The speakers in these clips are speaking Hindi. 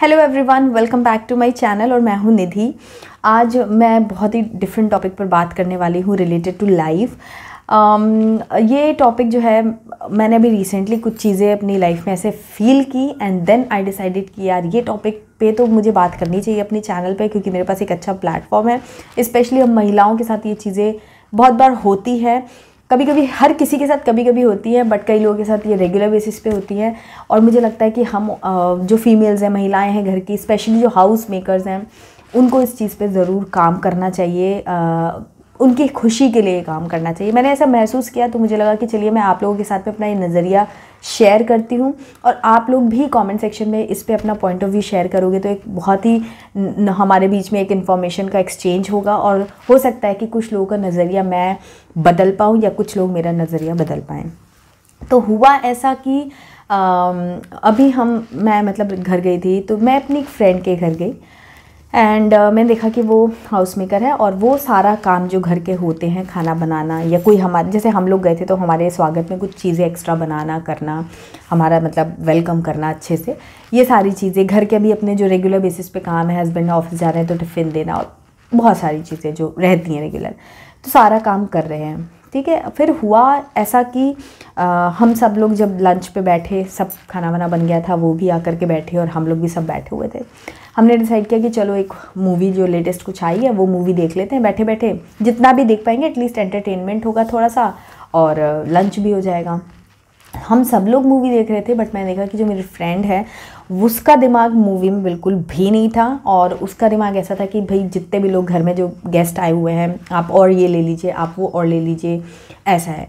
hello everyone welcome back to my channel और मैं हूं निधि आज मैं बहुत ही डिफरेंट टॉपिक पर बात करने वाली हूं रिलेटेड टू लाइफ ये टॉपिक जो है मैंने अभी रिसेंटली कुछ चीज़ें अपनी लाइफ में ऐसे फील की एंड देन आई डिसाइडेड कि यार ये टॉपिक पे तो मुझे बात करनी चाहिए अपने चैनल पे क्योंकि मेरे पास एक अच्छा प्लेटफॉर्म है स्पेशली हम महिलाओं के साथ ये चीज़ें बहुत बार होती है कभी कभी हर किसी के साथ कभी कभी होती है बट कई लोगों के साथ ये रेगुलर बेसिस पे होती है और मुझे लगता है कि हम जो फीमेल्स हैं महिलाएं हैं घर की स्पेशली जो हाउस मेकर्स हैं उनको इस चीज़ पे ज़रूर काम करना चाहिए उनकी खुशी के लिए काम करना चाहिए मैंने ऐसा महसूस किया तो मुझे लगा कि चलिए मैं आप लोगों के साथ में अपना ये नज़रिया शेयर करती हूँ और आप लोग भी कमेंट सेक्शन में इस पर अपना पॉइंट ऑफ व्यू शेयर करोगे तो एक बहुत ही हमारे बीच में एक इन्फॉर्मेशन का एक्सचेंज होगा और हो सकता है कि कुछ लोगों का नज़रिया मैं बदल पाऊँ या कुछ लोग मेरा नज़रिया बदल पाएँ तो हुआ ऐसा कि अभी हम मैं मतलब घर गई थी तो मैं अपनी एक फ्रेंड के घर गई एंड uh, मैंने देखा कि वो हाउस मेकर है और वो सारा काम जो घर के होते हैं खाना बनाना या कोई हमारे जैसे हम लोग गए थे तो हमारे स्वागत में कुछ चीज़ें एक्स्ट्रा बनाना करना हमारा मतलब वेलकम करना अच्छे से ये सारी चीज़ें घर के भी अपने जो रेगुलर बेसिस पे काम है हस्बैंड ऑफिस जा रहे हैं तो टिफ़िन देना और बहुत सारी चीज़ें जो रहती हैं रेगुलर तो सारा काम कर रहे हैं ठीक है फिर हुआ ऐसा कि आ, हम सब लोग जब लंच पे बैठे सब खाना वाना बन गया था वो भी आकर के बैठे और हम लोग भी सब बैठे हुए थे हमने डिसाइड किया कि चलो एक मूवी जो लेटेस्ट कुछ आई है वो मूवी देख लेते हैं बैठे बैठे जितना भी देख पाएंगे एटलीस्ट एंटरटेनमेंट होगा थोड़ा सा और लंच भी हो जाएगा हम सब लोग मूवी देख रहे थे बट मैंने देखा कि जो मेरी फ्रेंड है उसका दिमाग मूवी में बिल्कुल भी नहीं था और उसका दिमाग ऐसा था कि भाई जितने भी लोग घर में जो गेस्ट आए हुए हैं आप और ये ले लीजिए आप वो और ले लीजिए ऐसा है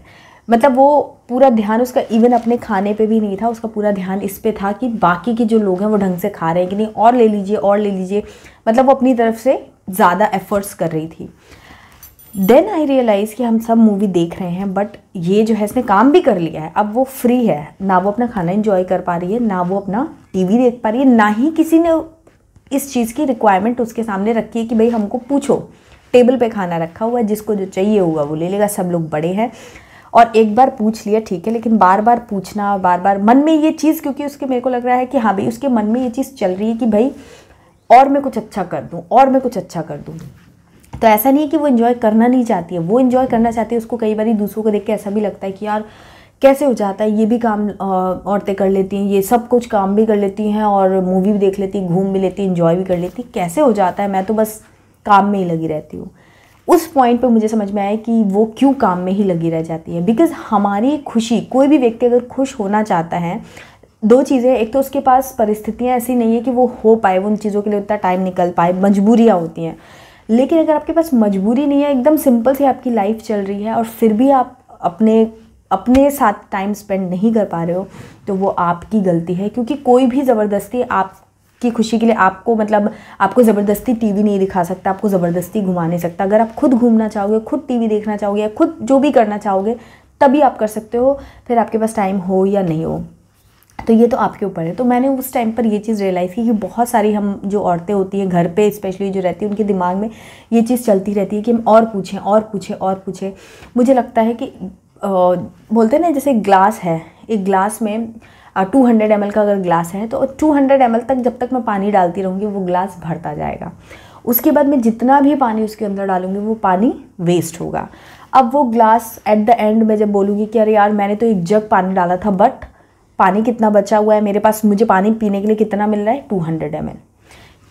मतलब वो पूरा ध्यान उसका इवन अपने खाने पे भी नहीं था उसका पूरा ध्यान इस पे था कि बाकी के जो लोग हैं वो ढंग से खा रहे हैं कि नहीं और ले लीजिए और ले लीजिए मतलब वो अपनी तरफ से ज़्यादा एफ़र्ट्स कर रही थी देन आई रियलाइज़ कि हम सब मूवी देख रहे हैं बट ये जो है इसने काम भी कर लिया है अब वो फ्री है ना वो अपना खाना इंजॉय कर पा रही है ना वो अपना टीवी देख पा रही है ना ही किसी ने इस चीज़ की रिक्वायरमेंट उसके सामने रखी है कि भाई हमको पूछो टेबल पे खाना रखा हुआ है जिसको जो चाहिए होगा वो ले लेगा सब लोग बड़े हैं और एक बार पूछ लिया ठीक है लेकिन बार बार पूछना बार बार मन में ये चीज़ क्योंकि उसके मेरे को लग रहा है कि हाँ भाई उसके मन में ये चीज़ चल रही है कि भाई और मैं कुछ अच्छा कर दूँ और मैं कुछ अच्छा कर दूँ तो ऐसा नहीं है कि वो इन्जॉय करना नहीं चाहती है वो इन्जॉय करना चाहती है उसको कई बार दूसरों को देख के ऐसा भी लगता है कि यार कैसे हो जाता है ये भी काम औरतें कर लेती हैं ये सब कुछ काम भी कर लेती हैं और मूवी भी देख लेती घूम भी लेती इन्जॉय भी कर लेती कैसे हो जाता है मैं तो बस काम में ही लगी रहती हूँ उस पॉइंट पर मुझे समझ में आया कि वो क्यों काम में ही लगी रह जाती है बिकॉज़ हमारी खुशी कोई भी व्यक्ति अगर खुश होना चाहता है दो चीज़ें एक तो उसके पास परिस्थितियाँ ऐसी नहीं है कि वो हो पाए वो उन चीज़ों के लिए उतना टाइम निकल पाए मजबूरियाँ होती हैं लेकिन अगर आपके पास मजबूरी नहीं है एकदम सिंपल सी आपकी लाइफ चल रही है और फिर भी आप अपने अपने साथ टाइम स्पेंड नहीं कर पा रहे हो तो वो आपकी गलती है क्योंकि कोई भी ज़बरदस्ती आप की खुशी के लिए आपको मतलब आपको ज़बरदस्ती टीवी नहीं दिखा सकता आपको ज़बरदस्ती घुमा नहीं सकता अगर आप खुद घूमना चाहोगे खुद टीवी देखना चाहोगे या खुद जो भी करना चाहोगे तभी आप कर सकते हो फिर आपके पास टाइम हो या नहीं हो तो ये तो आपके ऊपर है तो मैंने उस टाइम पर ये चीज़ रियलाइज़ की कि बहुत सारी हम जो औरतें होती हैं घर पे स्पेशली जो रहती हैं उनके दिमाग में ये चीज़ चलती रहती है कि हम और पूछें और पूछें और पूछें मुझे लगता है कि आ, बोलते हैं ना जैसे ग्लास है एक ग्लास में टू हंड्रेड एम का अगर ग्लास है तो टू हंड्रेड एम तक जब तक मैं पानी डालती रहूँगी वो ग्लास भरता जाएगा उसके बाद मैं जितना भी पानी उसके अंदर डालूँगी वो पानी वेस्ट होगा अब वो ग्लास एट द एंड में जब बोलूँगी कि अरे यार मैंने तो एक जग पानी डाला था बट पानी कितना बचा हुआ है मेरे पास मुझे पानी पीने के लिए कितना मिल रहा है टू हंड्रेड एम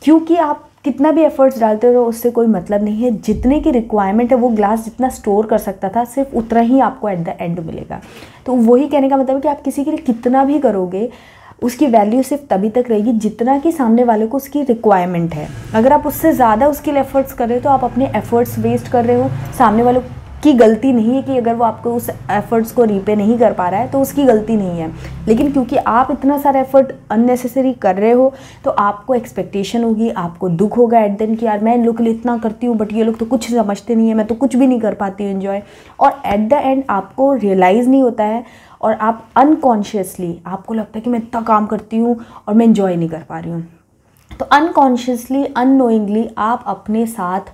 क्योंकि आप कितना भी एफर्ट्स डालते रहो उससे कोई मतलब नहीं है जितने की रिक्वायरमेंट है वो ग्लास जितना स्टोर कर सकता था सिर्फ उतना ही आपको एट द एंड मिलेगा तो वही कहने का मतलब है कि आप किसी के लिए कितना भी करोगे उसकी वैल्यू सिर्फ तभी तक रहेगी जितना कि सामने वाले को उसकी रिक्वायरमेंट है अगर आप उससे ज़्यादा उसके लिए एफर्ट्स कर रहे हो तो आप अपने एफर्ट्स वेस्ट कर रहे हो सामने वाले की गलती नहीं है कि अगर वो आपको उस एफ़र्ट्स को रीपे नहीं कर पा रहा है तो उसकी गलती नहीं है लेकिन क्योंकि आप इतना सारा एफ़र्ट अननेसेसरी कर रहे हो तो आपको एक्सपेक्टेशन होगी आपको दुख होगा एट दिन कि यार मैं इन लोग के लिए इतना करती हूँ बट ये लोग तो कुछ समझते नहीं है मैं तो कुछ भी नहीं कर पाती हूँ इन्जॉय और एट द एंड आपको रियलाइज़ नहीं होता है और आप अनकॉन्शियसली आपको लगता है कि मैं इतना काम करती हूँ और मैं इन्जॉय नहीं कर पा रही हूँ तो अनकॉन्शियसली अननोइंगली आप अपने साथ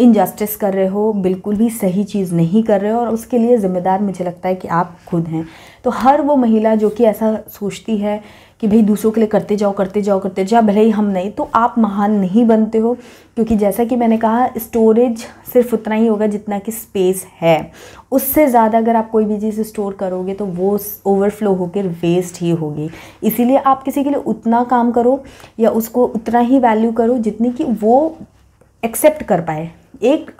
इनजस्टिस कर रहे हो बिल्कुल भी सही चीज़ नहीं कर रहे हो और उसके लिए ज़िम्मेदार मुझे लगता है कि आप खुद हैं तो हर वो महिला जो कि ऐसा सोचती है कि भाई दूसरों के लिए करते जाओ करते जाओ करते जाओ भले ही हम नहीं तो आप महान नहीं बनते हो क्योंकि जैसा कि मैंने कहा स्टोरेज सिर्फ उतना ही होगा जितना कि स्पेस है उससे ज़्यादा अगर आप कोई भी चीज़ स्टोर करोगे तो वो ओवरफ्लो होकर वेस्ट ही होगी इसीलिए आप किसी के लिए उतना काम करो या उसको उतना ही वैल्यू करो जितनी कि वो एक्सेप्ट कर पाए एक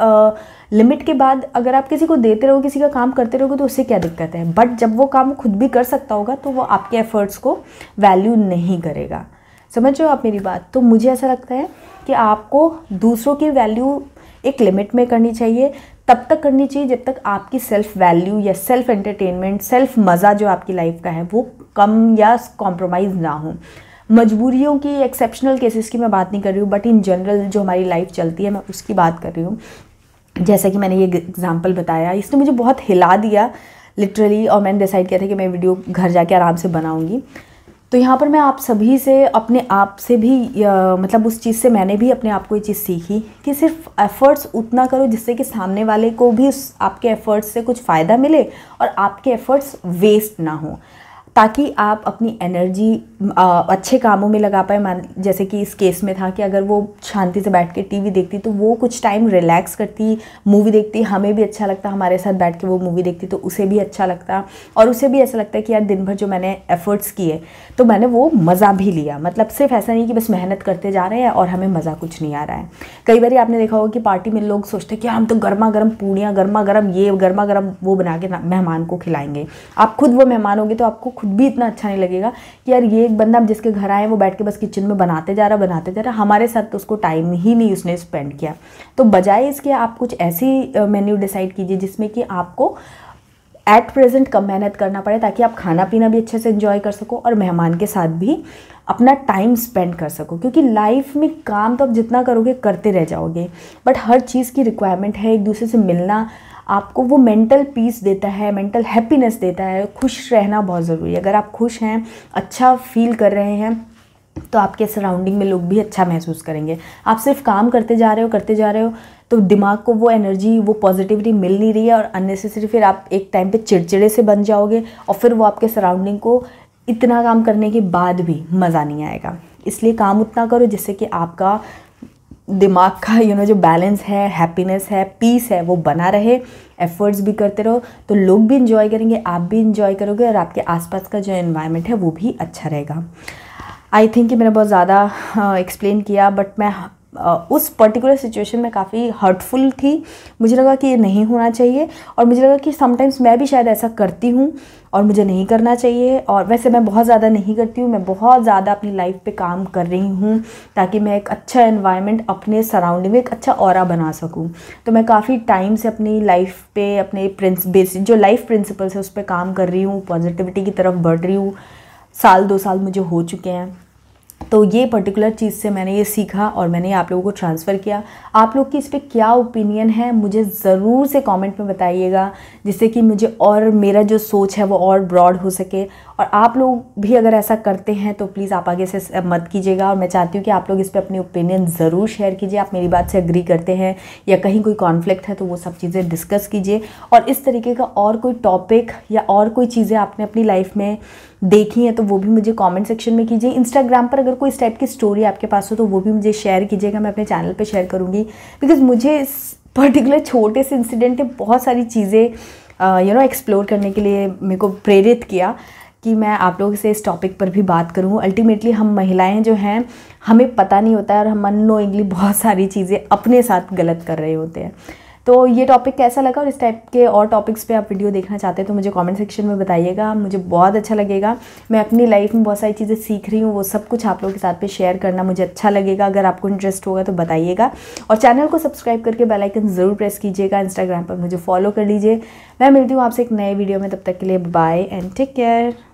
लिमिट के बाद अगर आप किसी को देते रहोगे किसी का काम करते रहोगे तो उससे क्या दिक्कत है बट जब वो काम खुद भी कर सकता होगा तो वो आपके एफर्ट्स को वैल्यू नहीं करेगा समझ रहे हो आप मेरी बात तो मुझे ऐसा लगता है कि आपको दूसरों की वैल्यू एक लिमिट में करनी चाहिए तब तक करनी चाहिए जब तक आपकी सेल्फ वैल्यू या सेल्फ एंटरटेनमेंट सेल्फ मज़ा जो आपकी लाइफ का है वो कम या कॉम्प्रोमाइज़ ना हो मजबूरियों की एक्सेप्शनल केसेस की मैं बात नहीं कर रही हूँ बट इन जनरल जो हमारी लाइफ चलती है मैं उसकी बात कर रही हूँ जैसा कि मैंने ये एग्ज़ाम्पल बताया इसने मुझे बहुत हिला दिया लिटरली और मैंने डिसाइड किया था कि मैं वीडियो घर जाके आराम से बनाऊँगी तो यहाँ पर मैं आप सभी से अपने आप से भी आ, मतलब उस चीज़ से मैंने भी अपने आप को ये चीज़ सीखी कि सिर्फ एफ़र्ट्स उतना करो जिससे कि सामने वाले को भी उस आपके एफ़र्ट्स से कुछ फ़ायदा मिले और आपके एफ़र्ट्स वेस्ट ना हो ताकि आप अपनी एनर्जी अच्छे कामों में लगा पाए मान जैसे कि इस केस में था कि अगर वो शांति से बैठ के टीवी देखती तो वो कुछ टाइम रिलैक्स करती मूवी देखती हमें भी अच्छा लगता हमारे साथ बैठ के वो मूवी देखती तो उसे भी अच्छा लगता और उसे भी ऐसा लगता है कि यार दिन भर जो मैंने एफ़र्ट्स किए तो मैंने वो मज़ा भी लिया मतलब सिर्फ ऐसा नहीं कि बस मेहनत करते जा रहे हैं और हमें मज़ा कुछ नहीं आ रहा है कई बार आपने देखा होगा कि पार्टी में लोग सोचते हैं कि हम तो गर्मा गर्म पूड़ियाँ गर्मा गर्म ये गर्मा गर्म वो बना के मेहमान को खिलाएंगे आप खुद वो मेहमान होंगे तो आपको खुद भी इतना अच्छा नहीं लगेगा कि यार ये एक बंदा हम जिसके घर आए वो बैठ के बस किचन में बनाते जा रहा बनाते जा रहा हमारे साथ तो उसको टाइम ही नहीं उसने स्पेंड किया तो बजाय इसके आप कुछ ऐसी मेन्यू डिसाइड कीजिए जिसमें कि आपको एट प्रेजेंट कम मेहनत करना पड़े ताकि आप खाना पीना भी अच्छे से इन्जॉय कर सको और मेहमान के साथ भी अपना टाइम स्पेंड कर सको क्योंकि लाइफ में काम तो आप जितना करोगे करते रह जाओगे बट हर चीज़ की रिक्वायरमेंट है एक दूसरे से मिलना आपको वो मेंटल पीस देता है मेंटल हैप्पीनेस देता है खुश रहना बहुत ज़रूरी है अगर आप खुश हैं अच्छा फील कर रहे हैं तो आपके सराउंडिंग में लोग भी अच्छा महसूस करेंगे आप सिर्फ काम करते जा रहे हो करते जा रहे हो तो दिमाग को वो एनर्जी वो पॉजिटिविटी मिल नहीं रही है और अननेसेसरी फिर आप एक टाइम पे चिड़चिड़े से बन जाओगे और फिर वो आपके सराउंडिंग को इतना काम करने के बाद भी मज़ा नहीं आएगा इसलिए काम उतना करो जिससे कि आपका दिमाग का यू you नो know, जो बैलेंस है हैप्पीनेस है पीस है वो बना रहे एफर्ट्स भी करते रहो तो लोग भी इन्जॉय करेंगे आप भी इन्जॉय करोगे और आपके आसपास का जो इन्वायरमेंट है वो भी अच्छा रहेगा आई थिंक कि मैंने बहुत ज़्यादा एक्सप्लेन हाँ, किया बट मैं उस पर्टिकुलर सिचुएशन में काफ़ी हर्टफुल थी मुझे लगा कि ये नहीं होना चाहिए और मुझे लगा कि समटाइम्स मैं भी शायद ऐसा करती हूँ और मुझे नहीं करना चाहिए और वैसे मैं बहुत ज़्यादा नहीं करती हूँ मैं बहुत ज़्यादा अपनी लाइफ पे काम कर रही हूँ ताकि मैं एक अच्छा इन्वायरमेंट अपने सराउंडिंग में एक अच्छा और बना सकूँ तो मैं काफ़ी टाइम से अपनी लाइफ पे अपने प्रिंस बेसिक जो लाइफ प्रिंसिपल्स है उस पर काम कर रही हूँ पॉजिटिविटी की तरफ बढ़ रही हूँ साल दो साल मुझे हो चुके हैं तो ये पर्टिकुलर चीज़ से मैंने ये सीखा और मैंने आप लोगों को ट्रांसफ़र किया आप लोग की इस पर क्या ओपिनियन है मुझे ज़रूर से कमेंट में बताइएगा जिससे कि मुझे और मेरा जो सोच है वो और ब्रॉड हो सके और आप लोग भी अगर ऐसा करते हैं तो प्लीज़ आप आगे से मत कीजिएगा और मैं चाहती हूँ कि आप लोग इस पर अपनी ओपिनियन ज़रूर शेयर कीजिए आप मेरी बात से अग्री करते हैं या कहीं कोई कॉन्फ्लिक्ट है तो वो सब चीज़ें डिस्कस कीजिए और इस तरीके का और कोई टॉपिक या और कोई चीज़ें आपने अपनी लाइफ में देखी हैं तो वो भी मुझे कमेंट सेक्शन में कीजिए इंस्टाग्राम पर अगर कोई इस टाइप की स्टोरी आपके पास हो तो वो भी मुझे शेयर कीजिएगा मैं अपने चैनल पर शेयर करूँगी बिकॉज मुझे इस पर्टिकुलर छोटे से इंसिडेंट ने बहुत सारी चीज़ें यू नो एक्सप्लोर करने के लिए मेरे को प्रेरित किया कि मैं आप लोग से इस टॉपिक पर भी बात करूँ अल्टीमेटली हम महिलाएं जो हैं हमें पता नहीं होता है और हम अनोइंगली बहुत सारी चीज़ें अपने साथ गलत कर रहे होते हैं तो ये टॉपिक कैसा लगा और इस टाइप के और टॉपिक्स पे आप वीडियो देखना चाहते हैं तो मुझे कमेंट सेक्शन में बताइएगा मुझे बहुत अच्छा लगेगा मैं अपनी लाइफ में बहुत सारी चीज़ें सीख रही हूँ वो सब कुछ आप लोगों के साथ पे शेयर करना मुझे अच्छा लगेगा अगर आपको इंटरेस्ट होगा तो बताइएगा और चैनल को सब्सक्राइब करके बेलाइकन ज़रूर प्रेस कीजिएगा इंस्टाग्राम पर मुझे फॉलो कर लीजिए मैं मिलती हूँ आपसे एक नए वीडियो में तब तक के लिए बाय एंड टेक केयर